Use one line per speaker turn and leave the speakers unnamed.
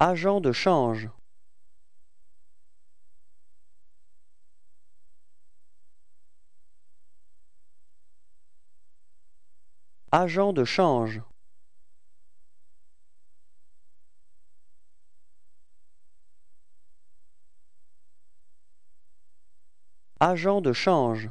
agent de change. Agent de change. Agent de change.